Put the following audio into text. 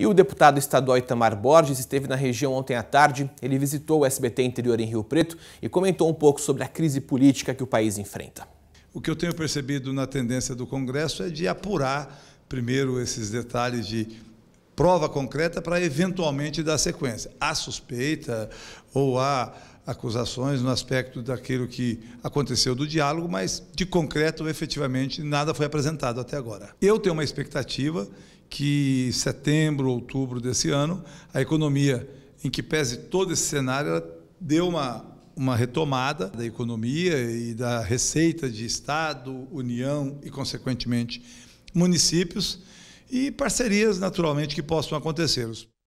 E o deputado estadual Itamar Borges esteve na região ontem à tarde. Ele visitou o SBT Interior em Rio Preto e comentou um pouco sobre a crise política que o país enfrenta. O que eu tenho percebido na tendência do Congresso é de apurar primeiro esses detalhes de prova concreta para eventualmente dar sequência. Há suspeita ou há acusações no aspecto daquilo que aconteceu do diálogo, mas de concreto, efetivamente, nada foi apresentado até agora. Eu tenho uma expectativa que setembro, outubro desse ano, a economia, em que pese todo esse cenário, ela deu uma, uma retomada da economia e da receita de Estado, União e, consequentemente, municípios e parcerias naturalmente que possam acontecer. Os